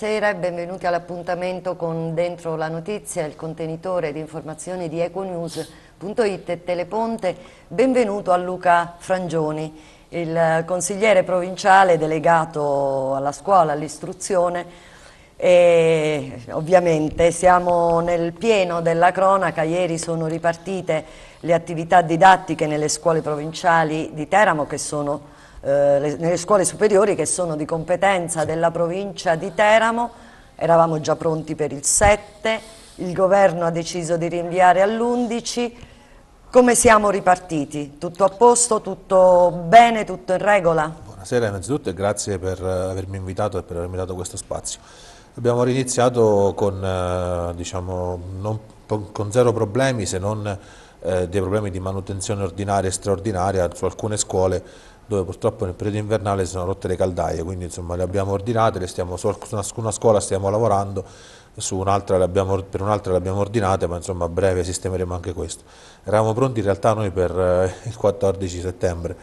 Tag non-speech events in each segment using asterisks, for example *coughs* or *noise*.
buonasera e benvenuti all'appuntamento con Dentro la Notizia, il contenitore di informazioni di econews.it e Teleponte. Benvenuto a Luca Frangioni, il consigliere provinciale delegato alla scuola, all'istruzione. ovviamente siamo nel pieno della cronaca, ieri sono ripartite le attività didattiche nelle scuole provinciali di Teramo che sono eh, le, nelle scuole superiori che sono di competenza della provincia di Teramo, eravamo già pronti per il 7, il governo ha deciso di rinviare all'11, come siamo ripartiti? Tutto a posto, tutto bene, tutto in regola? Buonasera innanzitutto e grazie per eh, avermi invitato e per avermi dato questo spazio. Abbiamo riniziato con, eh, diciamo, non, con zero problemi se non eh, dei problemi di manutenzione ordinaria e straordinaria su alcune scuole dove purtroppo nel periodo invernale si sono rotte le caldaie, quindi insomma le abbiamo ordinate, le stiamo, su una scuola stiamo lavorando, un abbiamo, per un'altra le abbiamo ordinate, ma insomma a breve sistemeremo anche questo. Eravamo pronti in realtà noi per eh, il 14 settembre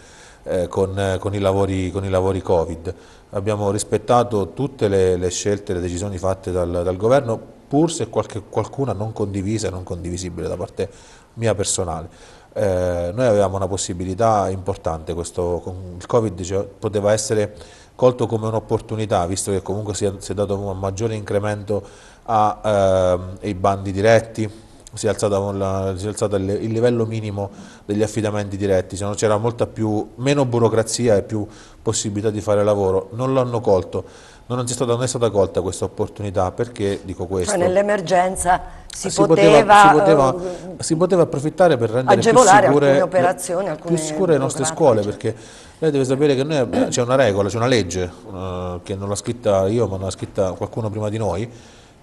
eh, con, eh, con, i lavori, con, i lavori, Covid, abbiamo rispettato tutte le, le scelte, le decisioni fatte dal, dal governo, pur se qualche, qualcuna non condivisa e non condivisibile da parte di mia personale. Eh, noi avevamo una possibilità importante, questo, il Covid cioè, poteva essere colto come un'opportunità, visto che comunque si è, si è, dato un maggiore incremento a, eh, ai bandi diretti, si è, la, si è alzato, il livello minimo degli affidamenti diretti, cioè c'era molta più, meno burocrazia e più possibilità di fare lavoro, non l'hanno colto non è stata, non è stata colta questa opportunità, perché dico cioè, questo? Cioè nell'emergenza si, si, poteva, poteva, uh, si, poteva, approfittare per rendere più sicure, alcune alcune più sicure le nostre scuole, cioè. perché lei deve sapere che eh, c'è una regola, c'è una legge, uh, che non l'ha scritta io ma l'ha scritta qualcuno prima di noi,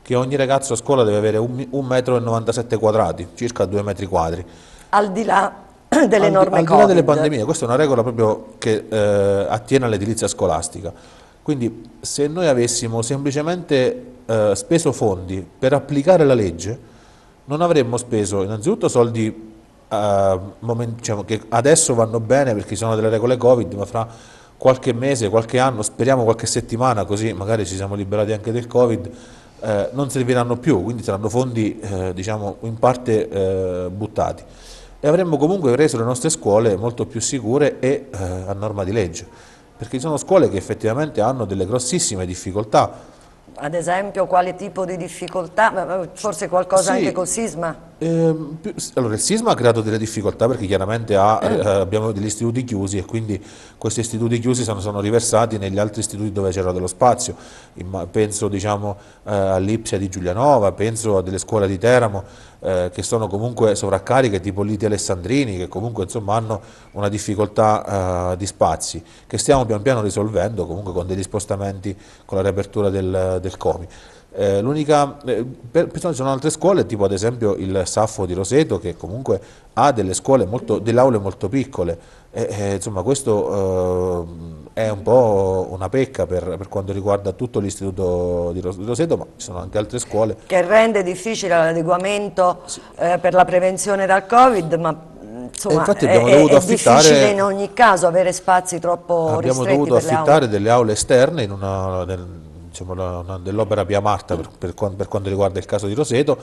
che ogni ragazzo a scuola deve avere 1,97 m quadrati, circa 2 metri quadri. Al di là delle al norme Al di là delle pandemie, questa è una regola proprio che eh, attiene all'edilizia scolastica. Quindi se noi avessimo semplicemente eh, speso fondi per applicare la legge, non avremmo speso innanzitutto soldi eh, diciamo, che adesso vanno bene perché ci sono delle regole Covid, ma fra qualche mese, qualche anno, speriamo qualche settimana, così magari ci siamo liberati anche del Covid, eh, non serviranno più, quindi saranno fondi eh, diciamo, in parte eh, buttati. E avremmo comunque reso le nostre scuole molto più sicure e eh, a norma di legge perché ci sono scuole che effettivamente hanno delle grossissime difficoltà. Ad esempio quale tipo di difficoltà? Forse qualcosa sì. anche col sisma? Eh, allora il sisma ha creato delle difficoltà perché chiaramente ha, eh. eh, abbiamo degli istituti chiusi e quindi questi istituti chiusi sono, sono riversati negli altri istituti dove c'era dello spazio. penso diciamo, eh, all'Ipsia di Giulianova, penso a delle scuole di Teramo, eh, che sono comunque sovraccariche, tipo Liti Alessandrini, che comunque insomma, hanno una difficoltà eh, di spazi, che stiamo pian piano risolvendo comunque con degli spostamenti, con la riapertura del, del COMI. Eh, l'unica, eh, per, ci sono altre scuole, tipo ad esempio il Saffo di Roseto, che comunque ha delle scuole molto, delle aule molto piccole. E, eh, eh, insomma, questo eh, è un po' una pecca per, per quanto riguarda tutto l'istituto di Roseto, ma ci sono anche altre scuole. Che rende difficile l'adeguamento sì. Eh, per la prevenzione dal Covid, ma mm, insomma, infatti abbiamo è, dovuto è difficile in ogni caso avere spazi troppo abbiamo ristretti Abbiamo dovuto affittare delle aule esterne in una, nel, Diciamo, dell'opera Pia Marta per, per, per, quanto riguarda il caso di Roseto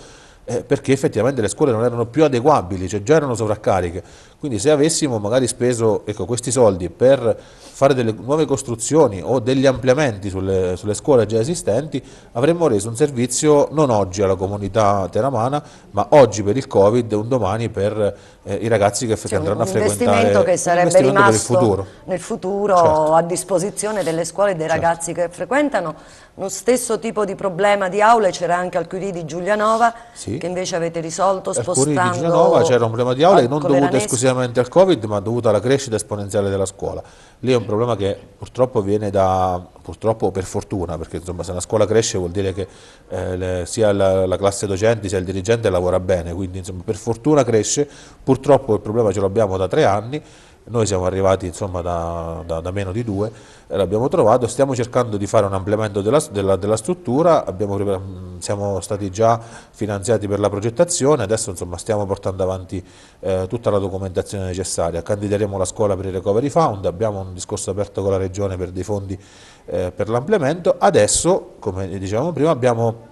eh, perché effettivamente le scuole non erano più adeguabili, cioè già erano sovraccariche. Quindi se avessimo magari speso ecco, questi soldi per fare delle nuove costruzioni o degli ampliamenti sulle, sulle scuole già esistenti, avremmo reso un servizio non oggi alla comunità teramana, ma oggi per il Covid e un domani per eh, i ragazzi che cioè, andranno a frequentare. Un investimento che sarebbe rimasto futuro. nel futuro certo. a disposizione delle scuole e dei certo. ragazzi che frequentano lo stesso tipo di problema di aule c'era anche al Curie di Giulianova, sì. che invece avete risolto spostando... Al Curie di Giulianova c'era un problema di aule non dovuto esclusivamente al Covid, ma dovuto alla crescita esponenziale della scuola. Lì è un problema che purtroppo viene da, purtroppo per fortuna, perché insomma, se una scuola cresce vuol dire che eh, le, sia la, la, classe docente sia il dirigente lavora bene, quindi insomma, per fortuna cresce, purtroppo il problema ce l'abbiamo da tre anni, noi siamo arrivati insomma, da, da, da, meno di due, l'abbiamo trovato, stiamo cercando di fare un ampliamento della, della, della struttura, abbiamo, siamo stati già finanziati per la progettazione, adesso insomma, stiamo portando avanti eh, tutta la documentazione necessaria, candideremo la scuola per il Recovery Fund, abbiamo un discorso aperto con la Regione per dei fondi eh, per l'ampliamento, adesso come dicevamo prima abbiamo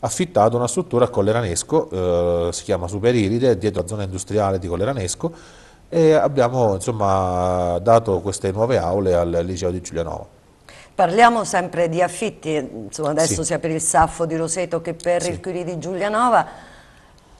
affittato una struttura a Colleranesco, eh, si chiama Superiride, dietro la zona industriale di Colleranesco, e abbiamo insomma, dato queste nuove aule al liceo di Giulianova. Parliamo sempre di affitti, insomma, adesso sì. sia per il Saffo di Roseto che per sì. il Curie di Giulianova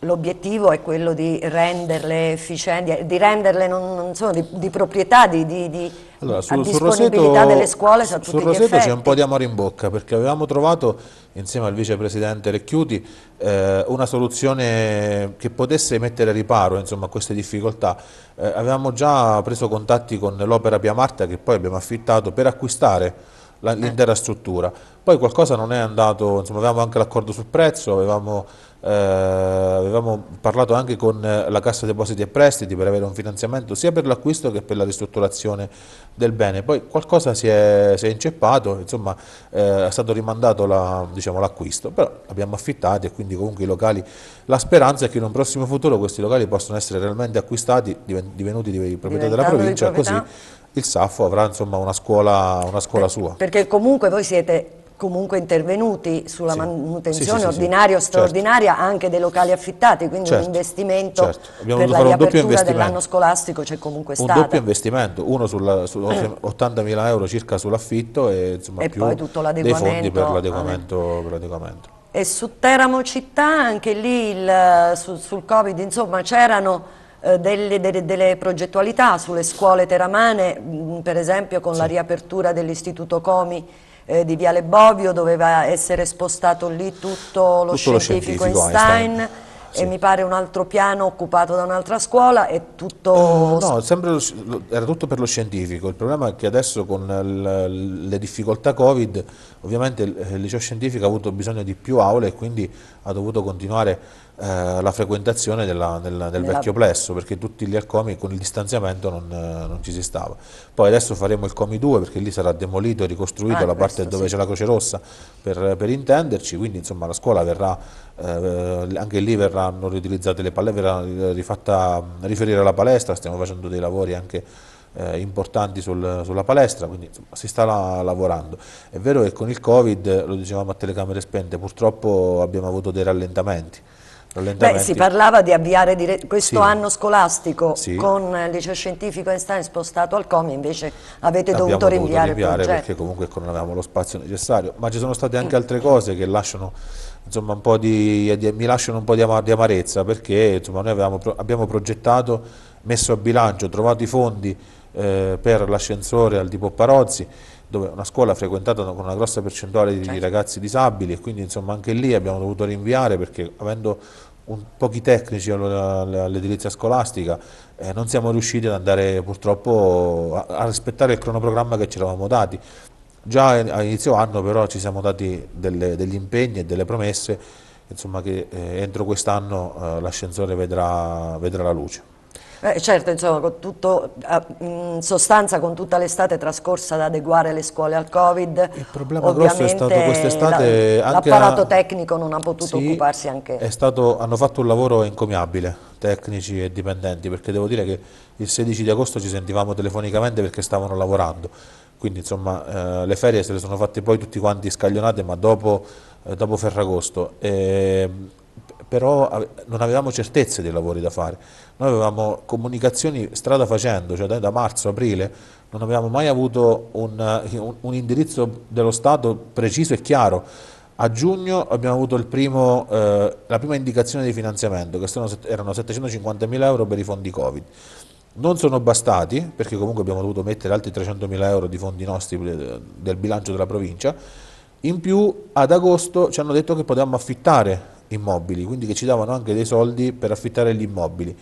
l'obiettivo è quello di renderle efficienti, di renderle non, non so, di, di, proprietà, di, di allora, sul, disponibilità Roseto, delle scuole su tutti Sul Roseto c'è un po' di amore in bocca perché avevamo trovato insieme al vicepresidente Recchiuti eh, una soluzione che potesse mettere riparo insomma, a queste difficoltà. Eh, avevamo già preso contatti con l'Opera Pia Marta che poi abbiamo affittato per acquistare l'intera struttura. Poi qualcosa non è andato, insomma, avevamo anche l'accordo sul prezzo, avevamo, eh, avevamo, parlato anche con la Cassa Depositi e Prestiti per avere un finanziamento sia per l'acquisto che per la ristrutturazione del bene. Poi qualcosa si è, si è inceppato, insomma, eh, è stato rimandato l'acquisto, la, diciamo, però l'abbiamo affittato e quindi comunque i locali, la speranza è che in un prossimo futuro questi locali possano essere realmente acquistati, divenuti di proprietà della provincia, di proprietà. così il Saffo avrà insomma, una, scuola, una scuola per, sua. Perché comunque voi siete comunque intervenuti sulla sì. manutenzione sì, sì, ordinaria o certo. straordinaria certo. anche dei locali certo. affittati, quindi certo. un investimento certo. per la riapertura dell'anno scolastico c'è comunque stato. Un stata. doppio investimento, uno sulla, su mila euro circa sull'affitto e, insomma, e poi tutto l'adeguamento. per l'adeguamento. E su Teramo città anche lì il, su, sul Covid insomma c'erano eh, delle, delle, delle, progettualità sulle scuole teramane, mm, per esempio con sì. la riapertura dell'istituto Comi eh, di Viale Bovio, doveva essere spostato lì tutto lo, tutto scientifico, lo scientifico, Einstein. Einstein. Sì. e mi pare un altro piano occupato da un'altra scuola e tutto... Eh, no, lo, era tutto per lo scientifico, il problema è che adesso con le difficoltà Covid ovviamente il liceo scientifico ha avuto bisogno di più aule e quindi ha dovuto continuare eh, la frequentazione della, della, del Nella... vecchio plesso perché tutti gli al con il distanziamento non, eh, non, ci si stava. Poi adesso faremo il Comi 2 perché lì sarà demolito e ricostruito ah, la parte questo, dove sì. c'è la Croce Rossa per, per, intenderci, quindi insomma la scuola verrà, eh, anche lì verranno riutilizzate le palestre, verrà rifatta riferire alla palestra, stiamo facendo dei lavori anche eh, importanti sul, sulla palestra, quindi insomma, si sta la, lavorando. È vero che con il Covid, lo dicevamo a telecamere spente, purtroppo abbiamo avuto dei rallentamenti, Beh, si parlava di avviare questo sì. anno scolastico sì. con il liceo scientifico Einstein spostato al COMI, invece avete dovuto rinviare dovuto rinviare perché comunque non avevamo lo spazio necessario, ma ci sono state anche altre cose che lasciano, insomma, di, di, mi lasciano un po' di, amar, di amarezza perché insomma, noi avevamo, abbiamo progettato, messo a bilancio, trovato i fondi eh, per l'ascensore al di Popparozzi dove una scuola frequentata con una grossa percentuale di certo. ragazzi disabili e quindi insomma anche lì abbiamo dovuto rinviare perché avendo un, pochi tecnici all'edilizia scolastica eh, non siamo riusciti ad andare purtroppo a, a rispettare il cronoprogramma che ci eravamo dati. Già a inizio anno però ci siamo dati delle, degli impegni e delle promesse insomma, che eh, entro quest'anno eh, l'ascensore vedrà, vedrà la luce. Eh, certo, insomma, con tutto, in eh, mm, sostanza con tutta l'estate trascorsa ad adeguare le scuole al Covid. Il problema grosso è stato quest'estate... L'apparato la, tecnico non ha potuto sì, occuparsi anche... Stato, hanno fatto un lavoro encomiabile, tecnici e dipendenti, perché devo dire che il 16 di agosto ci sentivamo telefonicamente perché stavano lavorando. Quindi insomma eh, le ferie se le sono fatte poi tutti quanti scaglionate, ma dopo, eh, dopo Ferragosto. E, ehm, però non avevamo certezze dei lavori da fare, noi avevamo comunicazioni strada facendo, cioè da marzo, aprile, non avevamo mai avuto un, un, indirizzo dello Stato preciso e chiaro. A giugno abbiamo avuto primo, eh, la prima indicazione di finanziamento, che sono, erano mila euro per i fondi Covid. Non sono bastati, perché comunque abbiamo dovuto mettere altri 300 mila euro di fondi nostri eh, del bilancio della provincia, in più ad agosto ci hanno detto che potevamo affittare immobili, quindi che ci davano anche dei soldi per affittare gli immobili.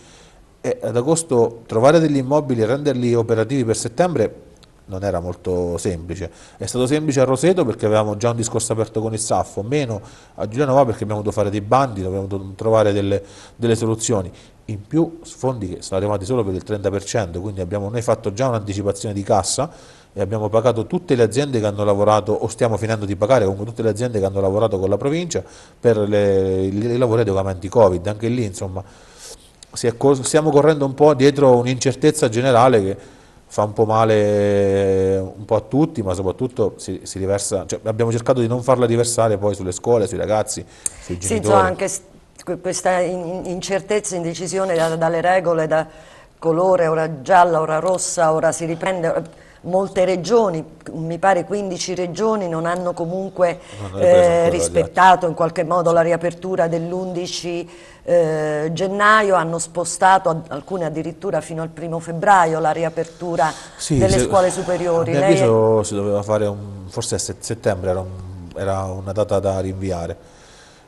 E ad agosto trovare degli immobili e renderli operativi per settembre non era molto semplice. È stato semplice a Roseto perché avevamo già un discorso aperto con il Saffo, meno a Giulianova perché abbiamo dovuto fare dei bandi, abbiamo dovuto trovare delle, delle soluzioni. In più fondi che sono arrivati solo per il 30%, quindi abbiamo noi fatto già un'anticipazione di cassa e abbiamo pagato tutte le aziende che hanno lavorato o stiamo finendo di pagare comunque tutte le aziende che hanno lavorato con la provincia per i lavori adeguamenti Covid, anche lì insomma cor stiamo correndo un po' dietro un'incertezza generale che fa un po' male un po' a tutti ma soprattutto si, si riversa, cioè abbiamo cercato di non farla riversare poi sulle scuole, sui ragazzi, sui genitori. Sento anche questa incertezza, indecisione dalle regole, da colore, ora gialla, ora rossa, ora si riprende molte regioni, mi pare 15 regioni, non hanno comunque non eh, rispettato in qualche modo la riapertura dell'11 eh, gennaio, hanno spostato ad, alcune addirittura fino al primo febbraio la riapertura sì, delle se, scuole superiori. A mio avviso è... si doveva fare, un, forse a settembre era, un, era una data da rinviare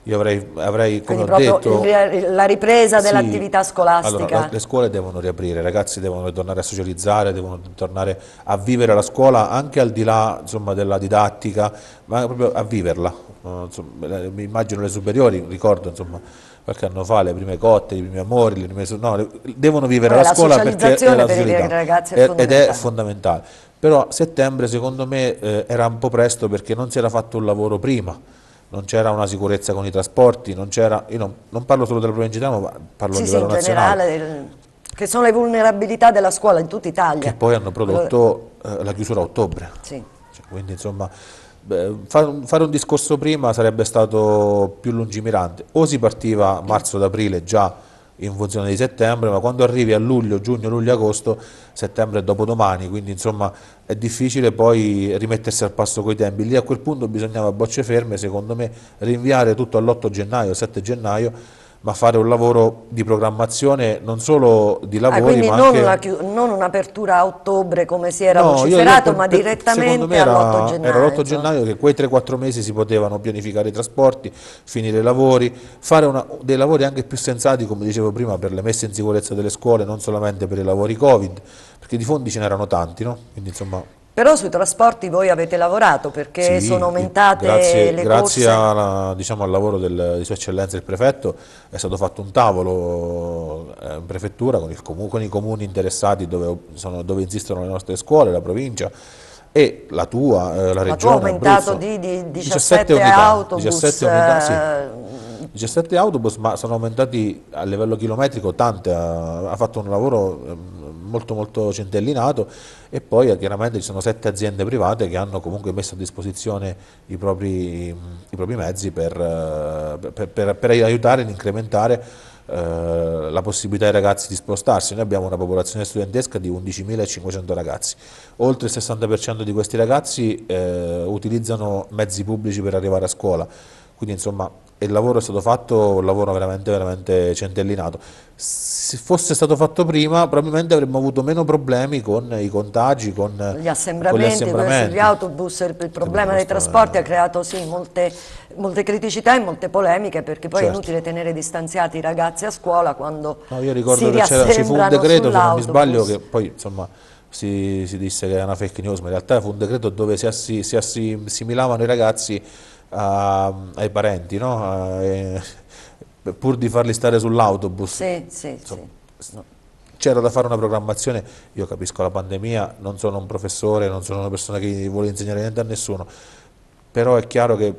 io avrei, avrei come Quindi ho detto... la ripresa dell'attività sì, scolastica. Allora, le scuole devono riaprire, i ragazzi devono tornare a socializzare, devono tornare a vivere la scuola anche al di là insomma, della didattica, ma proprio a viverla. Insomma, immagino le superiori, ricordo insomma, qualche anno fa le prime cotte, i primi amori, le prime... no, devono vivere la, la scuola perché è la per i ragazzi è ed è fondamentale. Però settembre secondo me eh, era un po' presto perché non si era fatto un lavoro prima non c'era una sicurezza con i trasporti, non c'era, io non, non, parlo solo della provincia di Tano, ma parlo sì, a livello sì, nazionale. Generale, che sono le vulnerabilità della scuola in tutta Italia. Che poi hanno prodotto eh, la chiusura a ottobre. Sì. Cioè, quindi insomma, beh, fare un discorso prima sarebbe stato più lungimirante. O si partiva marzo-aprile già in funzione di settembre, ma quando arrivi a luglio, giugno, luglio, agosto, settembre è dopodomani, quindi insomma è difficile poi rimettersi al passo coi tempi. Lì a quel punto bisognava bocce ferme, secondo me, rinviare tutto all'8 gennaio, 7 gennaio, ma fare un lavoro di programmazione non solo di ah, lavori ah, ma non anche... Una non un'apertura a ottobre come si era no, vociferato, io, ma per, direttamente all'8 gennaio. Era l'8 gennaio che quei 3-4 mesi si potevano pianificare i trasporti, finire i lavori, fare una, dei lavori anche più sensati, come dicevo prima, per le messe in sicurezza delle scuole, non solamente per i lavori Covid, perché di fondi ce n'erano tanti, no? Quindi, insomma... Però sui trasporti voi avete lavorato perché sì, sono eh, aumentate grazie, le grazie Grazie diciamo, al lavoro del, di Sua Eccellenza il Prefetto è stato fatto un tavolo eh, in prefettura con, il, con i comuni interessati dove, sono, dove esistono le nostre scuole, la provincia e la tua, eh, la, la regione tu hai aumentato Abruzzo, di, di 17, 17, unità, autobus, 17 unità sì. 17 eh, autobus ma sono aumentati a livello chilometrico tante, ha fatto un lavoro ehm, molto molto centellinato e poi eh, chiaramente ci sono sette aziende private che hanno comunque messo a disposizione i propri, i propri mezzi per, eh, per, per, per aiutare ad incrementare eh, la possibilità ai ragazzi di spostarsi. Noi abbiamo una popolazione studentesca di 11.500 ragazzi. Oltre il 60% di questi ragazzi eh, utilizzano mezzi pubblici per arrivare a scuola. Quindi insomma il lavoro è stato fatto un lavoro veramente, veramente centellinato. Se fosse stato fatto prima, probabilmente avremmo avuto meno problemi con i contagi, con gli assembramenti, con gli, gli autobus. Il, problema dei trasporti ha eh, creato sì, molte, molte, criticità e molte polemiche, perché poi certo. è inutile tenere distanziati i ragazzi a scuola quando. No, io ricordo che ci fu un decreto, se non mi sbaglio, che poi insomma. Si, si, disse che era una fake news, ma in realtà fu un decreto dove si assimilavano i ragazzi a, ai parenti, no? a, e, pur di farli stare sull'autobus. Sì, sì, Insomma, sì. C'era da fare una programmazione, io capisco la pandemia, non sono un professore, non sono una persona che vuole insegnare niente a nessuno, però è chiaro che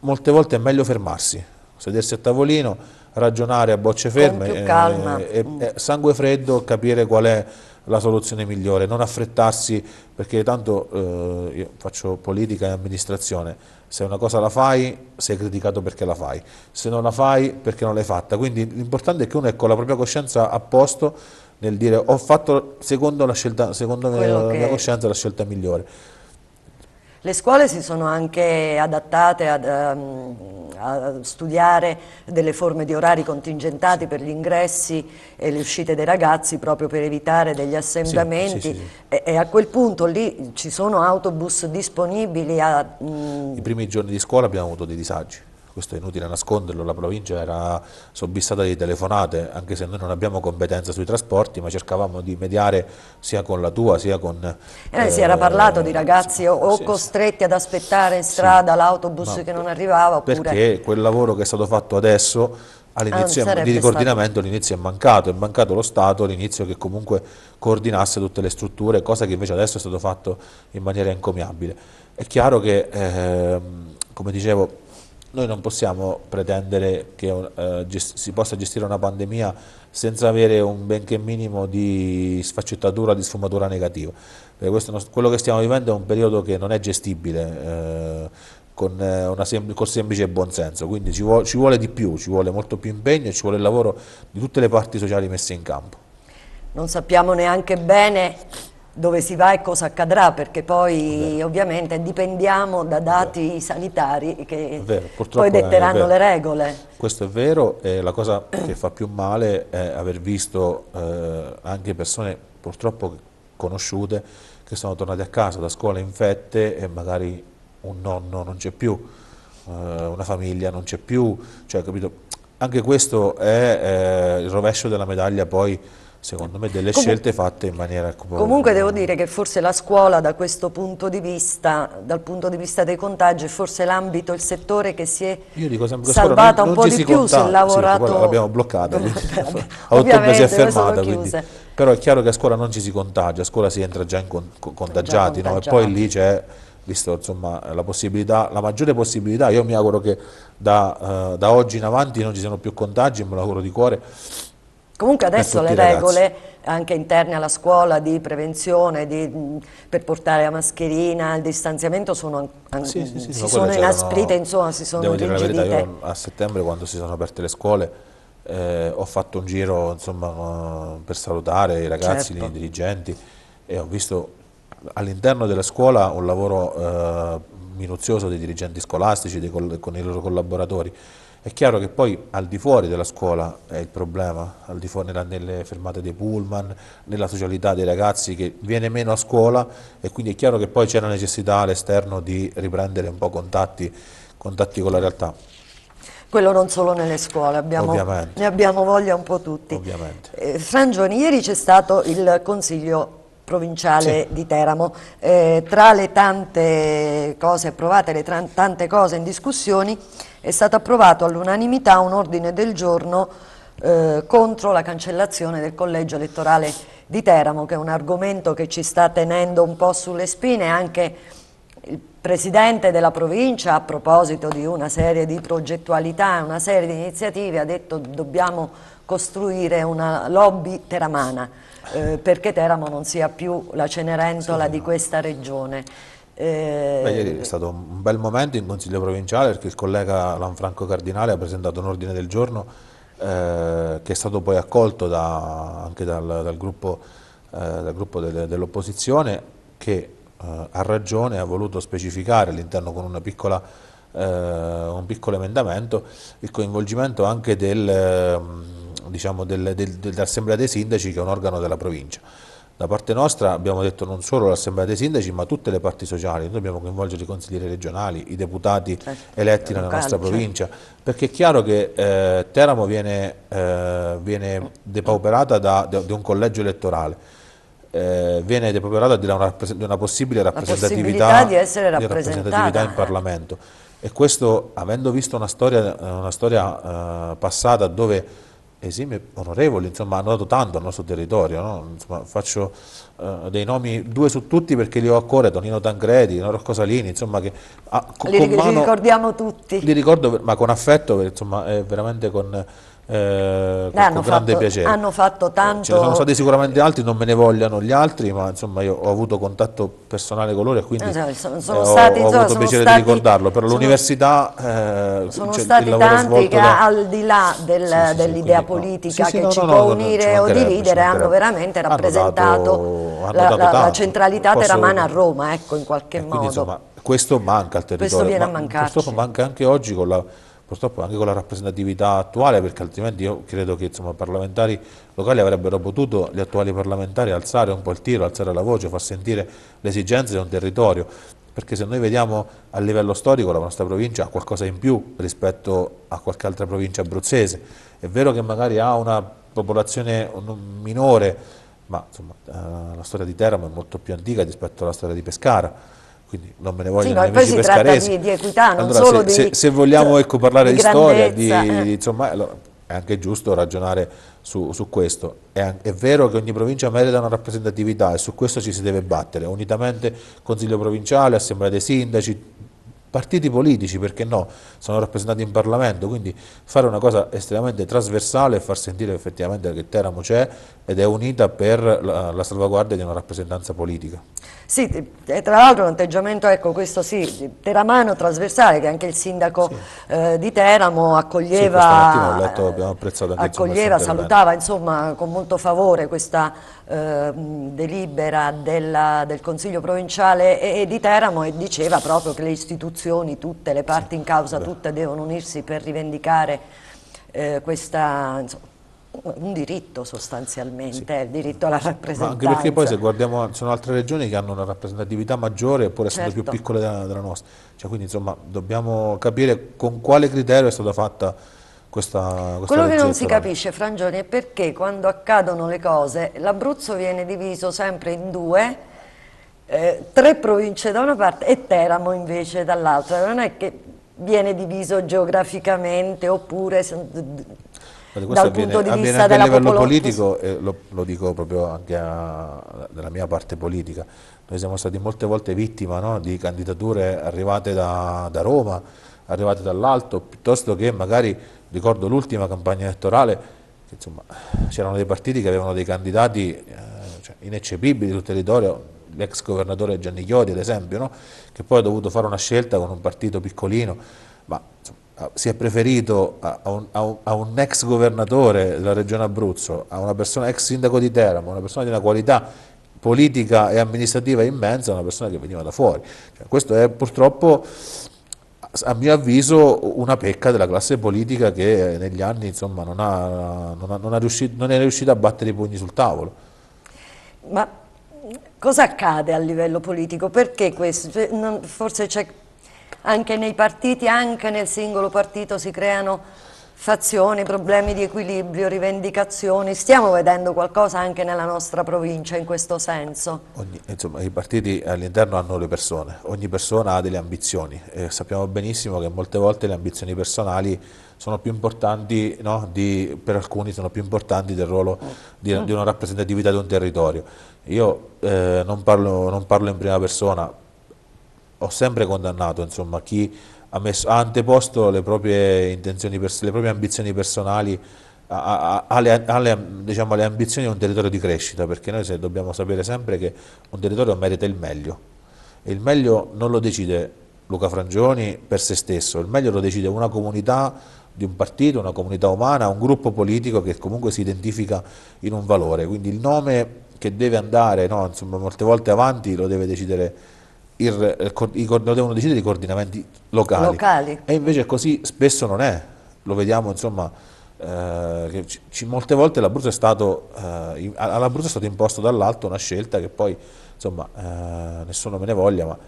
molte volte è meglio fermarsi, sedersi a tavolino, ragionare a bocce ferme, E, eh, eh, sangue freddo, capire qual è la soluzione migliore, non affrettarsi perché tanto eh, io faccio politica e amministrazione, se una cosa la fai sei criticato perché la fai, se non la fai perché non l'hai fatta, quindi l'importante è che uno è con ecco, la propria coscienza a posto nel dire ho fatto secondo, la scelta, secondo la mia coscienza la scelta migliore. Le scuole si sono anche adattate ad, um, a studiare delle forme di orari contingentati per gli ingressi e le uscite dei ragazzi proprio per evitare degli assemblamenti sì, sì, sì, e, e, a quel punto lì ci sono autobus disponibili a... Um, I primi giorni di scuola abbiamo avuto dei disagi questo è inutile nasconderlo, la provincia era sobbistata di telefonate, anche se noi non abbiamo competenza sui trasporti, ma cercavamo di mediare sia con la tua sia con... Eh, eh, si era eh, parlato di ragazzi sì, o sì, costretti sì. ad aspettare in strada l'autobus che non arrivava oppure... Perché quel lavoro che è stato fatto adesso all'inizio ah, di coordinamento all'inizio è mancato, è mancato lo Stato l'inizio che comunque coordinasse tutte le strutture, cosa che invece adesso è stato fatto in maniera encomiabile. È chiaro che, ehm, come dicevo, noi non possiamo pretendere che eh, si possa gestire una pandemia senza avere un benché minimo di sfaccettatura, di sfumatura negativa. Questo, quello che stiamo vivendo è un periodo che non è gestibile. Eh, con, eh, una sempl con semplice buonsenso, quindi ci, vuo ci vuole di più, ci vuole molto più impegno e ci vuole il lavoro di tutte le parti sociali messe in campo. Non sappiamo neanche bene dove si va e cosa accadrà, perché poi ovviamente dipendiamo da dati sanitari che poi detteranno le regole. Questo è vero e la cosa che fa più male è aver visto eh, anche persone purtroppo conosciute che sono tornate a casa da scuola infette e magari un nonno non c'è più, eh, una famiglia non c'è più, cioè capito? Anche questo è eh, il rovescio della medaglia poi secondo me delle Comun scelte fatte in maniera comunque devo dire che forse la scuola da questo punto di vista dal punto di vista dei contagi è forse l'ambito il settore che si è salvata non, un non po' di più conta- se lavorato sì, l'abbiamo bloccata *laughs* *laughs* a ottobre si è fermata quindi. però è chiaro che a scuola non ci si contagia a scuola si entra già in con contagiati già no? e poi lì c'è visto insomma, la possibilità, la maggiore possibilità, io mi auguro che da, eh, da, oggi in avanti non ci siano più contagi, me lo auguro di cuore, Comunque adesso le regole ragazzi. anche interne alla scuola di prevenzione, di, per portare la mascherina, il distanziamento sono, an, sì, sì, sì, si sono inasprite, insomma si sono Devo rigidite. dire la verità, io a settembre quando si sono aperte le scuole eh, ho fatto un giro insomma, per salutare i ragazzi, certo. i dirigenti e ho visto all'interno della scuola un lavoro eh, minuzioso dei dirigenti scolastici, dei, con i loro collaboratori è chiaro che poi al di fuori della scuola è il problema, al di fuori nelle fermate dei pullman, nella socialità dei ragazzi che viene meno a scuola e quindi è chiaro che poi c'è la necessità all'esterno di riprendere un po' contatti, contatti con la realtà. Quello non solo nelle scuole, abbiamo, ne abbiamo voglia un po' tutti. Ovviamente. Eh, Frangioni, ieri c'è stato il consiglio provinciale sì. di Teramo. Eh, tra le tante cose approvate, le tante cose in discussione, è stato approvato all'unanimità un ordine del giorno eh, contro la cancellazione del collegio elettorale di Teramo, che è un argomento che ci sta tenendo un po' sulle spine, anche il Presidente della provincia a proposito di una serie di progettualità, una serie di iniziative ha detto dobbiamo costruire una lobby teramana eh, perché Teramo non sia più la Cenerentola sì, no. di questa regione. Eh, Beh, ieri è stato un bel momento in Consiglio Provinciale perché il collega Lanfranco Cardinale ha presentato un ordine del giorno eh, che è stato poi accolto da, anche dal, dal gruppo, eh, dal gruppo delle, dell'opposizione che eh, ha ragione ha voluto specificare all'interno con piccola, eh, un piccolo emendamento il coinvolgimento anche del, ehm, diciamo del, dell'Assemblea dei Sindaci che è un organo della provincia. Da parte nostra abbiamo detto non solo l'Assemblea dei Sindaci ma tutte le parti sociali, noi dobbiamo coinvolgere i consiglieri regionali, i deputati certo, eletti nella locale, nostra certo. provincia, perché è chiaro che eh, Teramo viene, eh, viene depauperata da, da, da un collegio elettorale, eh, viene depauperata di una, di una possibile rappresentatività, di rappresentatività, in Parlamento e questo avendo visto una storia, una storia eh, passata dove esimi onorevoli, insomma, hanno dato tanto al nostro territorio. No? Insomma, faccio uh, dei nomi, due su tutti perché li ho a cuore, Tonino Tangredi, Rocco Salini, insomma, che ah, con, li, con mano, ricordiamo tutti. Li ricordo, ma con affetto, insomma, eh, veramente con eh, con eh, grande fatto, piacere. Hanno fatto tanto. Ce ne sono stati sicuramente altri, non me ne vogliano gli altri, ma insomma io ho avuto contatto personale con loro e quindi eh, sono, sono eh, stati, ho, ho, avuto piacere stati, di ricordarlo. Per l'università eh, sono cioè, stati tanti che da... al di là del, sì, sì, dell'idea sì, politica che no, ci no, può no, unire o dividere hanno veramente rappresentato hanno dato, la, hanno la, la, centralità Posso... teramana a Roma, ecco in qualche ecco, modo. Quindi, insomma, questo manca al territorio. Questo viene ma a mancarci. Purtroppo manca anche oggi con la purtroppo anche con la rappresentatività attuale, perché altrimenti io credo che insomma, i parlamentari locali avrebbero potuto, gli attuali parlamentari, alzare un po' il tiro, alzare la voce, far sentire le esigenze di un territorio, perché se noi vediamo a livello storico la nostra provincia ha qualcosa in più rispetto a qualche altra provincia abruzzese, è vero che magari ha una popolazione minore, ma insomma, eh, la storia di Teramo è molto più antica rispetto alla storia di Pescara, quindi non me ne voglio sì, nemmeno poi si tratta di, di equità, non allora, solo se, di, se, se vogliamo ecco, parlare di, di storia, eh. di, eh. insomma, allora, è anche giusto ragionare su, su questo. È, è, vero che ogni provincia merita una rappresentatività e su questo ci si deve battere, unitamente Consiglio Provinciale, Assemblea dei Sindaci, partiti politici, perché no, sono rappresentati in Parlamento, quindi fare una cosa estremamente trasversale e far sentire effettivamente che Teramo c'è ed è unita per la, la, salvaguardia di una rappresentanza politica. Sì, tra l'altro un atteggiamento, ecco questo sì, teramano trasversale, che anche il sindaco sì. eh, di Teramo accoglieva, sì, letto, eh, accoglieva salutava insomma, con molto favore questa eh, delibera della, del Consiglio provinciale e, e di Teramo e diceva proprio che le istituzioni istituzioni, tutte le parti in causa, tutte devono unirsi per rivendicare eh, questa, insomma, un diritto sostanzialmente, sì. il diritto alla rappresentanza. Ma anche perché poi se guardiamo, ci sono altre regioni che hanno una rappresentatività maggiore eppure certo. più piccole della, della nostra, cioè, quindi insomma dobbiamo capire con quale criterio è stata fatta questa, questa Quello che non si capisce Frangioni è perché quando accadono le cose l'Abruzzo viene diviso sempre in due eh, tre province da una parte e Teramo invece dall'altra, non è che viene diviso geograficamente oppure Guarda, dal avviene, punto di avviene vista avviene della livello politico, eh, lo, lo, dico proprio anche dalla mia parte politica, noi siamo stati molte volte vittima no, di candidature arrivate da, da Roma, arrivate dall'alto, piuttosto che magari, ricordo l'ultima campagna elettorale, c'erano dei partiti che avevano dei candidati eh, cioè, ineccepibili sul territorio, l'ex governatore Gianni Chiodi ad esempio, no? che poi ha dovuto fare una scelta con un partito piccolino, ma insomma, si è preferito a, un, a un, a un ex governatore della regione Abruzzo, a una persona ex sindaco di Teramo, una persona di una qualità politica e amministrativa immensa una persona che veniva da fuori. Cioè, questo è purtroppo, a mio avviso, una pecca della classe politica che negli anni insomma, non, ha, non, ha, non, ha riuscito, non è riuscita a battere i pugni sul tavolo. Ma cosa accade a livello politico? Perché questo? Cioè, non, forse anche nei partiti, anche nel singolo partito si creano fazioni, problemi di equilibrio, rivendicazioni, stiamo vedendo qualcosa anche nella nostra provincia in questo senso? Ogni, insomma, i partiti all'interno hanno le persone, ogni persona ha delle ambizioni, e sappiamo benissimo che molte volte le ambizioni personali sono più importanti, no, di, per alcuni sono più importanti del ruolo di, di, una rappresentatività di un territorio. Io eh, non, parlo, non parlo in prima persona, ho sempre condannato insomma, chi ha, messo, ha anteposto le proprie, intenzioni le proprie ambizioni personali alle, alle, diciamo, alle, ambizioni di un territorio di crescita, perché noi se dobbiamo sapere sempre che un territorio merita il meglio. E il meglio non lo decide Luca Frangioni per se stesso, il meglio lo decide una comunità di un partito, una comunità umana, un gruppo politico che comunque si identifica in un valore. Quindi il nome che deve andare no, insomma, molte volte avanti lo deve decidere il, eh, il, devono decidere i coordinamenti locali. locali. E invece così spesso non è, lo vediamo insomma, eh, che molte volte l'Abruzzo è, stato, eh, è stato imposto dall'alto una scelta che poi insomma, eh, nessuno me ne voglia, ma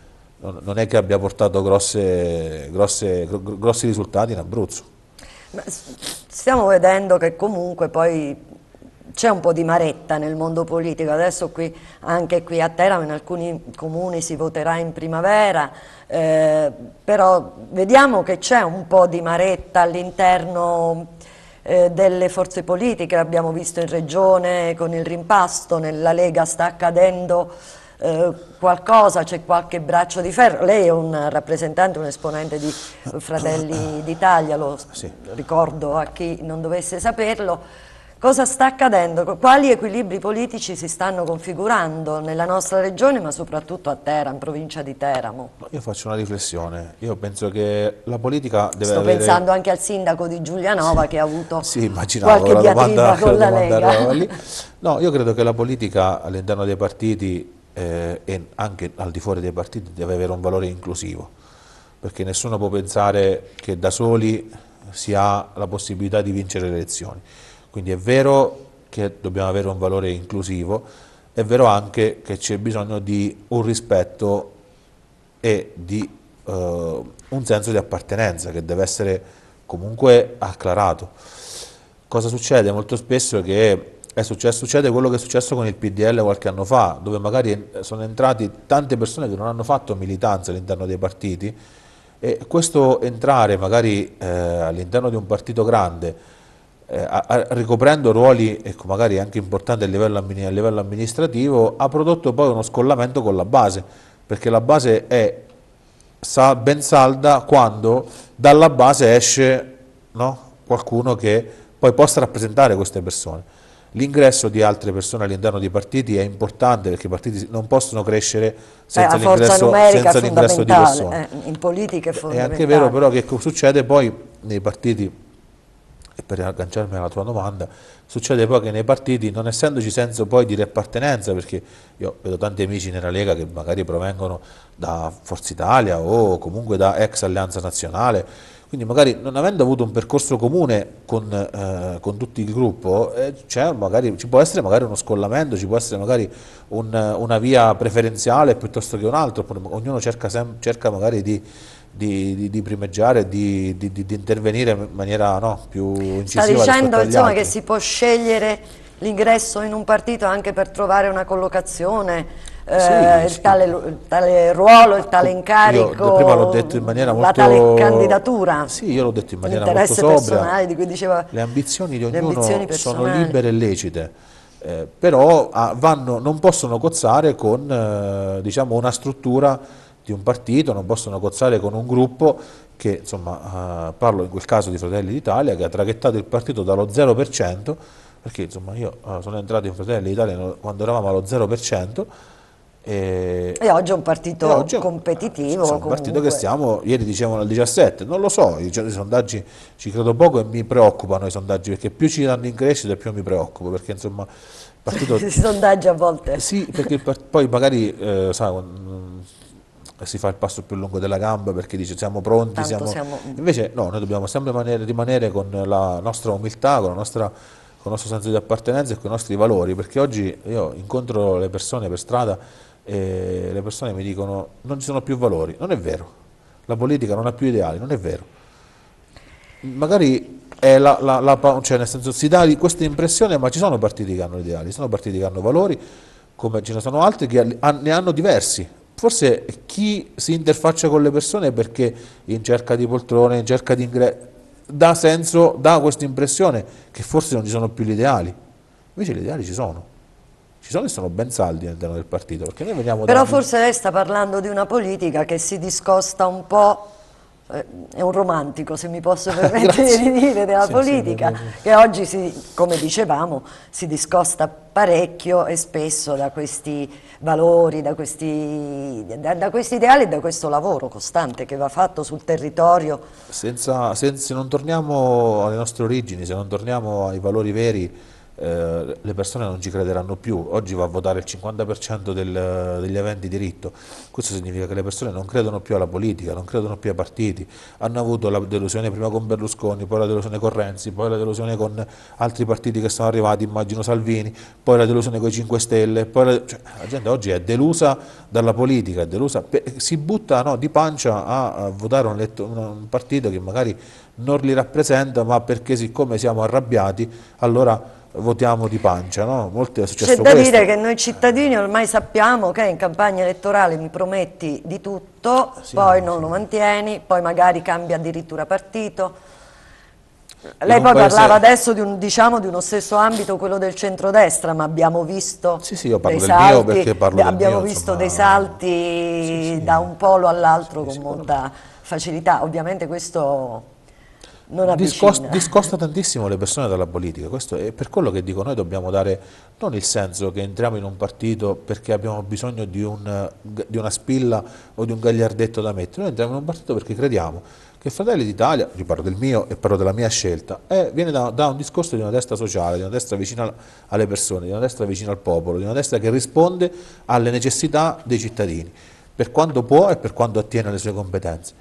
non, non è che abbia portato grosse, grosse, grossi risultati in Abruzzo. Ma stiamo vedendo che comunque poi c'è un po' di maretta nel mondo politico, adesso qui, anche qui a Teramo in alcuni comuni si voterà in primavera, eh, però vediamo che c'è un po' di maretta all'interno eh, delle forze politiche, l'abbiamo visto in regione con il rimpasto, nella Lega sta accadendo eh, qualcosa, c'è qualche braccio di ferro, lei è un rappresentante, un esponente di Fratelli d'Italia, lo sì. ricordo a chi non dovesse saperlo, Cosa sta accadendo? Quali equilibri politici si stanno configurando nella nostra regione, ma soprattutto a Teramo, provincia di Teramo? Io faccio una riflessione, io penso che la politica deve Sto avere... pensando anche al sindaco di Giulianova sì. che ha avuto sì, qualche la domanda, con la, *laughs* la Lega. No, io credo che la politica all'interno dei partiti eh, e anche al di fuori dei partiti deve avere un valore inclusivo, perché nessuno può pensare che da soli si ha la possibilità di vincere le elezioni. Quindi è vero che dobbiamo avere un valore inclusivo, è vero anche che c'è bisogno di un rispetto e di eh, un senso di appartenenza che deve essere comunque acclarato. Cosa succede? Molto spesso che è successo, succede quello che è successo con il PDL qualche anno fa, dove magari sono entrati tante persone che non hanno fatto militanza all'interno dei partiti e questo entrare magari eh, all'interno di un partito grande eh, a, a, ricoprendo ruoli ecco, magari anche importanti a livello, a livello, amministrativo, ha prodotto poi uno scollamento con la base, perché la base è sa, ben salda quando dalla base esce no, qualcuno che poi possa rappresentare queste persone. L'ingresso di altre persone all'interno dei partiti è importante perché i partiti non possono crescere senza l'ingresso di persone. Eh, in politica è fondamentale. È anche vero però che succede poi nei partiti e per agganciarmi alla tua domanda, succede poi che nei partiti, non essendoci senso poi di riappartenenza, perché io vedo tanti amici nella Lega che magari provengono da Forza Italia o comunque da ex Alleanza Nazionale, quindi magari non avendo avuto un percorso comune con, eh, con tutto il gruppo, eh, magari, ci può essere magari uno scollamento, ci può essere magari un, una via preferenziale piuttosto che un'altra, oppure ognuno cerca, cerca magari di di, di, di primeggiare, di, di, intervenire in maniera no, più incisiva. Sta dicendo insomma, che si può scegliere l'ingresso in un partito anche per trovare una collocazione. Eh, sì, sì. Il, tale, il, tale, ruolo, il tale incarico, io prima l'ho detto in maniera molto, la tale candidatura, sì, io l'ho detto in maniera molto sobria, di cui diceva, le ambizioni di ognuno ambizioni sono libere e lecite, eh, però ah, vanno, non possono cozzare con eh, diciamo, una struttura di un partito, non possono cozzare con un gruppo che, insomma, eh, parlo in quel caso di Fratelli d'Italia, che ha traghettato il partito dallo 0%, perché insomma io eh, sono entrato in Fratelli d'Italia quando eravamo allo 0%, e, e, oggi è un partito oggi, competitivo. È un partito che stiamo, ieri dicevano al 17, non lo so, i, i, sondaggi ci credo poco e mi preoccupano i sondaggi, perché più ci danno in crescita più mi preoccupo, perché insomma... Partito, *laughs* si sondaggia a volte. Sì, perché poi magari eh, sa, si fa il passo più lungo della gamba perché dice siamo pronti, siamo... siamo... invece no, noi dobbiamo sempre rimanere, rimanere con la nostra umiltà, con, la nostra, con, il nostro senso di appartenenza e con i nostri valori, perché oggi io incontro le persone per strada e le persone mi dicono non ci sono più valori, non è vero, la politica non ha più ideali, non è vero. Magari è la, la, la cioè nel senso si dà questa impressione, ma ci sono partiti che hanno ideali, ci sono partiti che hanno valori, come ce ne sono altri che ne hanno diversi, forse chi si interfaccia con le persone perché in cerca di poltrone, in cerca di ingresso, dà senso, dà questa impressione che forse non ci sono più gli ideali. Invece gli ideali ci sono. Ci sono e sono ben saldi all'interno del partito. Però da... forse lei sta parlando di una politica che si discosta un po' Eh, è un romantico, se mi posso *laughs* permettere di dire, della sì, politica, sì, che oggi, si, come dicevamo, si discosta parecchio e spesso da questi valori, da questi, da, da questi ideali e da questo lavoro costante che va fatto sul territorio. Senza, se, se non torniamo alle nostre origini, se non torniamo ai valori veri, eh, le persone non ci crederanno più. Oggi va a votare il 50% del, degli aventi diritto. Questo significa che le persone non credono più alla politica, non credono più ai partiti. Hanno avuto la delusione prima con Berlusconi, poi la delusione con Renzi, poi la delusione con altri partiti che sono arrivati, immagino Salvini, poi la delusione con i 5 Stelle. La, cioè, la, gente oggi è delusa dalla politica, è delusa, si butta no, di pancia a, a votare un, letto, un, un partito che magari non li rappresenta, ma perché siccome siamo arrabbiati, allora votiamo di pancia, no? Molte è successo C'è da questo. dire che noi cittadini ormai sappiamo che in campagna elettorale mi prometti di tutto, sì, poi non sì. lo mantieni, poi magari cambia addirittura partito. Lei poi paese... parlava adesso di, un, diciamo, di, uno stesso ambito, quello del centrodestra, ma abbiamo visto sì, sì, io parlo dei salti, abbiamo mio, visto insomma... dei salti sì, da un polo all'altro con molta facilità. Ovviamente questo non discosta, discosta tantissimo le persone dalla politica, questo è per quello che dico noi dobbiamo dare non il senso che entriamo in un partito perché abbiamo bisogno di, un, di una spilla o di un gagliardetto da mettere, noi entriamo in un partito perché crediamo che Fratelli d'Italia, io parlo del mio e parlo della mia scelta, è, eh, viene da, da, un discorso di una destra sociale, di una destra vicina alle persone, di una destra vicina al popolo, di una destra che risponde alle necessità dei cittadini, per quanto può e per quanto attiene alle sue competenze.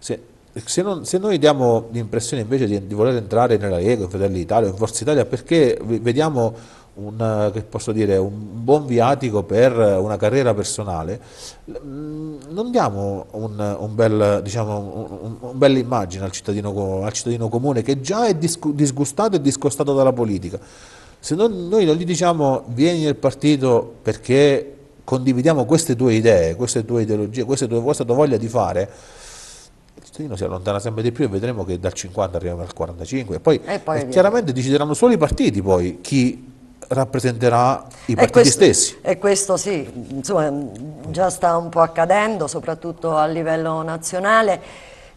Se, se, non, se, noi diamo l'impressione invece di, di, voler entrare nella Lega, in Fratelli d'Italia, in Forza Italia, perché vediamo un, dire, un, buon viatico per una carriera personale, mm, non diamo un, un bel, diciamo, un, bella immagine al cittadino, al cittadino, comune che già è disgustato e discostato dalla politica. Se non, noi non gli diciamo vieni nel partito perché condividiamo queste tue idee, queste tue ideologie, queste tue, questa tua voglia di fare, cittadino si allontana sempre di più e vedremo che dal 50 arriviamo al 45 e poi, e poi eh, chiaramente decideranno solo i partiti poi chi rappresenterà i partiti e questo, stessi. E questo sì, insomma, già sta un po' accadendo, soprattutto a livello nazionale.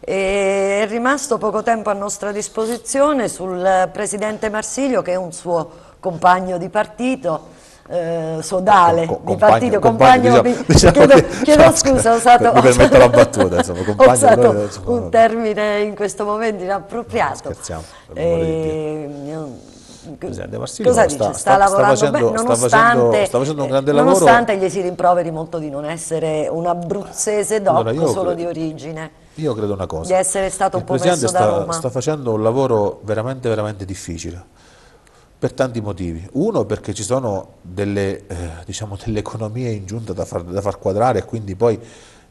E è rimasto poco tempo a nostra disposizione sul presidente Marsilio, che è un suo compagno di partito, eh, sodale con, di partito, compagno, compagno diciamo, diciamo chiedo, chiedo diciamo scusa, ho usato, mi permetto la battuta, insomma, *laughs* compagno, ho usato insomma, un termine in questo momento inappropriato. No, scherziamo, eh, Presidente Marsilio Cosa dice? sta, sta, lavorando sta facendo, beh, nonostante, sta facendo, un grande eh, lavoro. Nonostante gli si rimproveri molto di non essere un abruzzese doc, allora solo credo, di origine. Io credo una cosa. Di essere stato un po' messo sta, da Roma. sta facendo un lavoro veramente, veramente difficile per tanti motivi. Uno perché ci sono delle, eh, diciamo, delle economie in giunta da far, da far quadrare e quindi poi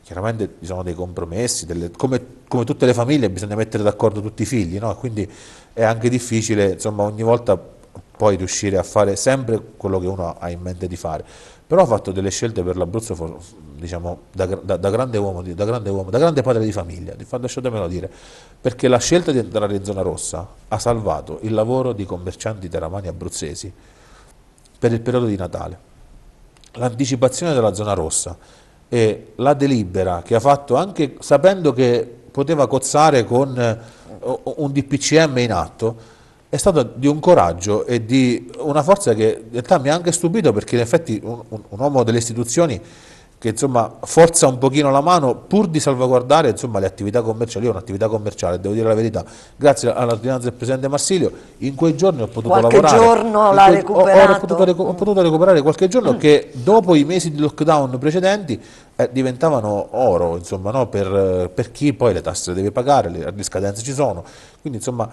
chiaramente ci sono dei compromessi, delle, come, come, tutte le famiglie bisogna mettere d'accordo tutti i figli, no? quindi è anche difficile insomma, ogni volta poi riuscire a fare sempre quello che uno ha in mente di fare. Però ho fatto delle scelte per l'Abruzzo diciamo, da, da, da, grande uomo, da, grande uomo, da grande padre di famiglia, lasciatemelo dire, perché la scelta di entrare in zona rossa ha salvato il lavoro di commercianti teramani abruzzesi per il periodo di Natale. L'anticipazione della zona rossa e la delibera che ha fatto anche sapendo che poteva cozzare con eh, un DPCM in atto, è stato di un coraggio e di una forza che in realtà mi ha anche stupito perché in effetti un, un, un uomo delle istituzioni che insomma, forza un pochino la mano pur di salvaguardare insomma, le attività commerciali, io un'attività commerciale, devo dire la verità, grazie all'ordinanza del Presidente Marsilio, in quei giorni ho potuto qualche lavorare. Qualche giorno l'ha recuperato. Ho, ho, potuto ho, potuto recuperare qualche giorno mm. che dopo i mesi di lockdown precedenti eh, diventavano oro insomma, no? per, per, chi poi le tasse le deve pagare, le, le scadenze ci sono, quindi insomma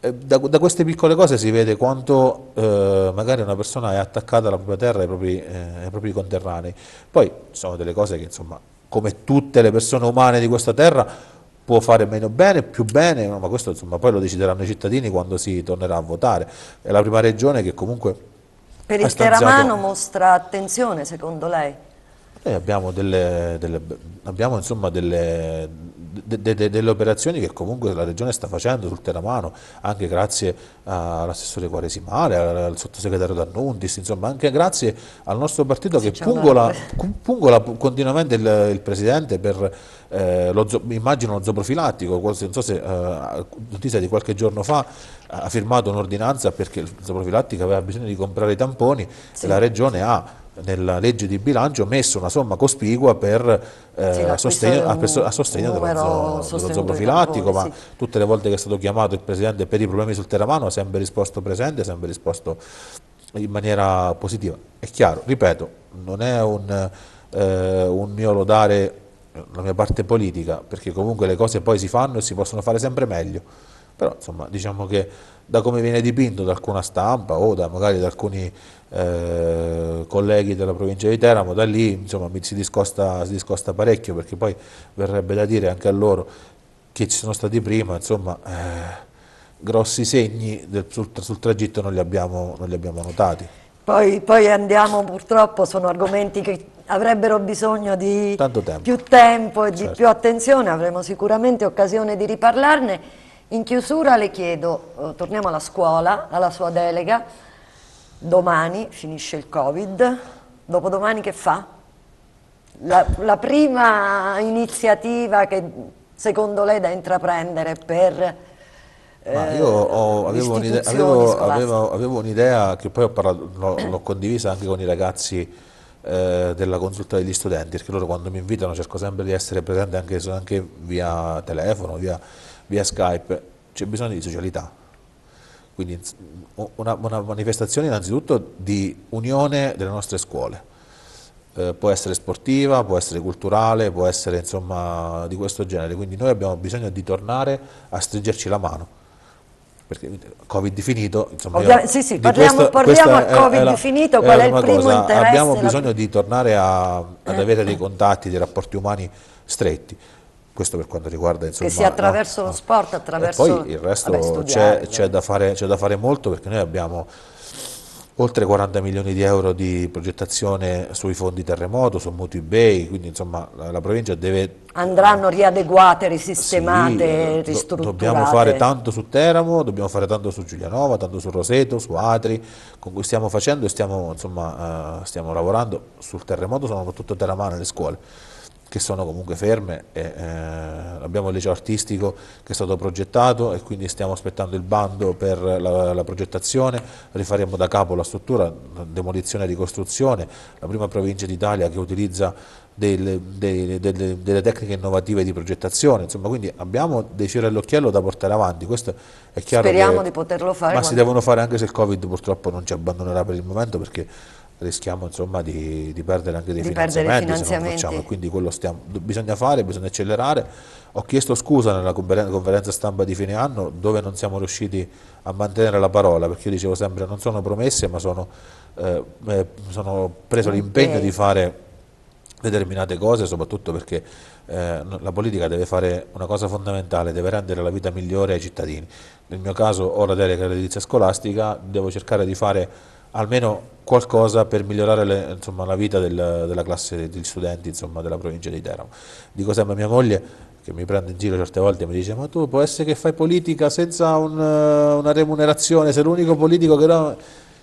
eh, da, da, queste piccole cose si vede quanto eh, magari una persona è attaccata alla propria terra, ai propri, eh, ai propri conterranei. Poi sono delle cose che, insomma, come tutte le persone umane di questa terra, può fare meno bene, più bene, ma questo insomma, poi lo decideranno i cittadini quando si tornerà a votare. È la prima regione che comunque... Per il stanziato... Teramano mostra attenzione, secondo lei? Noi eh, abbiamo delle, delle, abbiamo, insomma, delle de, de, delle operazioni che comunque la Regione sta facendo sul terramano, anche grazie all'assessore Quaresimale, al sottosegretario D'Annuntis, insomma anche grazie al nostro partito sì, che pungola, *laughs* pungola, continuamente il, il Presidente per eh, lo, immagino lo zooprofilattico, non so se eh, notizia di qualche giorno fa ha firmato un'ordinanza perché il zooprofilattico aveva bisogno di comprare i tamponi sì. e la Regione ha nella legge di bilancio messo una somma cospicua per, eh, sì, a, sostegno, a, a sostegno, dello zoo, zoo profilattico, ma sì. tutte le volte che è stato chiamato il Presidente per i problemi sul terramano ha sempre risposto presente, ha sempre risposto in maniera positiva. È chiaro, ripeto, non è un, eh, un mio lodare la mia parte politica, perché comunque le cose poi si fanno e si possono fare sempre meglio, però insomma diciamo che da come viene dipinto da alcuna stampa o da magari da alcuni eh, colleghi della provincia di Teramo, da lì insomma, si, discosta, si discosta parecchio perché poi verrebbe da dire anche a loro che ci sono stati prima, insomma... Eh, grossi segni del, sul, sul, tragitto non li abbiamo, non li abbiamo notati. Poi, poi, andiamo, purtroppo sono argomenti che avrebbero bisogno di tempo. più tempo e certo. di più attenzione, avremo sicuramente occasione di riparlarne. In chiusura le chiedo, eh, torniamo alla scuola, alla sua delega, domani finisce il Covid, dopodomani che fa? La, la prima iniziativa che secondo lei da intraprendere per ma eh, io ho, avevo, un'idea, un che poi l'ho condivisa anche con i ragazzi eh, della consulta degli studenti, perché loro quando mi invitano cerco sempre di essere presente anche, anche via telefono, via, via Skype, c'è bisogno di socialità. Quindi una, una manifestazione innanzitutto di unione delle nostre scuole, eh, può essere sportiva, può essere culturale, può essere insomma di questo genere, quindi noi abbiamo bisogno di tornare a stringerci la mano perché Covid finito, insomma, io, sì, sì, parliamo, questo, parliamo al Covid la, finito, qual è, è il primo cosa, interesse? Abbiamo bisogno la... di tornare a, ad eh. avere dei contatti, dei rapporti umani stretti questo per quanto riguarda insomma, che sia attraverso no, lo sport, attraverso... E poi il resto c'è da, da fare molto perché noi abbiamo oltre 40 milioni di euro di progettazione sui fondi terremoto, su mutui bei, quindi insomma la, la, provincia deve... Andranno riadeguate, risistemate, sì, ristrutturate. dobbiamo fare tanto su Teramo, dobbiamo fare tanto su Giulianova, tanto su Roseto, su Atri, con cui stiamo facendo e stiamo, uh, stiamo lavorando sul terremoto, sono tutto teramane le scuole che sono comunque ferme, e, eh, abbiamo il liceo artistico che è stato progettato e quindi stiamo aspettando il bando per la, la progettazione, rifaremo da capo la struttura, demolizione e ricostruzione, la prima provincia d'Italia che utilizza delle, delle, delle, delle, tecniche innovative di progettazione, insomma quindi abbiamo dei fiori all'occhiello da portare avanti, questo è chiaro. Speriamo che, di poterlo fare. Ma si devono fare anche se il Covid purtroppo non ci abbandonerà per il momento perché rischiamo insomma, di, di, perdere anche dei di finanziamenti, finanziamenti. Facciamo, quindi quello stiamo, bisogna fare, bisogna accelerare. Ho chiesto scusa nella conferenza stampa di fine anno dove non siamo riusciti a mantenere la parola, perché io dicevo sempre non sono promesse ma sono, eh, eh, sono preso okay. l'impegno di fare determinate cose, soprattutto perché eh, la politica deve fare una cosa fondamentale, deve rendere la vita migliore ai cittadini. Nel mio caso ho la delega all'edilizia scolastica, devo cercare di fare almeno qualcosa per migliorare le, insomma, la vita del, della classe degli studenti insomma, della provincia di Teramo. Dico sempre a mia moglie, che mi prende in giro certe volte e mi dice ma tu può essere che fai politica senza un, eh, una remunerazione, sei l'unico politico che no,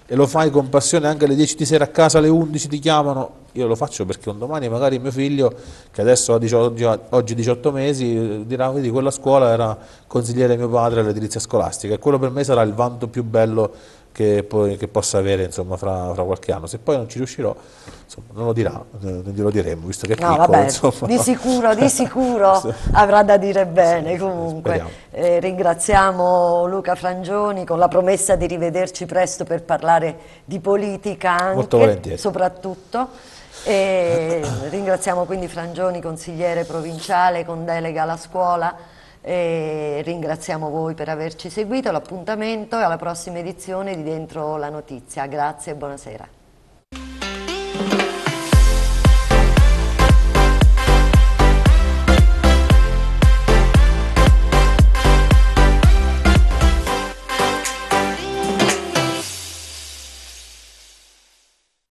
e lo fai con passione anche alle 10 di sera a casa, alle 11 ti chiamano, io lo faccio perché un domani magari mio figlio, che adesso ha 18, oggi 18 mesi, dirà vedi quella scuola era consigliere mio padre all'edilizia scolastica e quello per me sarà il vanto più bello che, che possa avere insomma, fra, fra, qualche anno. Se poi non ci riuscirò, insomma, non lo dirà, non eh, glielo diremo, visto che è no, piccolo. Vabbè, di sicuro, di *laughs* sicuro avrà da dire bene sì, comunque. Eh, ringraziamo Luca Frangioni con la promessa di rivederci presto per parlare di politica anche, soprattutto. E *coughs* ringraziamo quindi Frangioni, consigliere provinciale con delega alla scuola e ringraziamo voi per averci seguito, l'appuntamento e alla prossima edizione di Dentro la Notizia. Grazie e buonasera.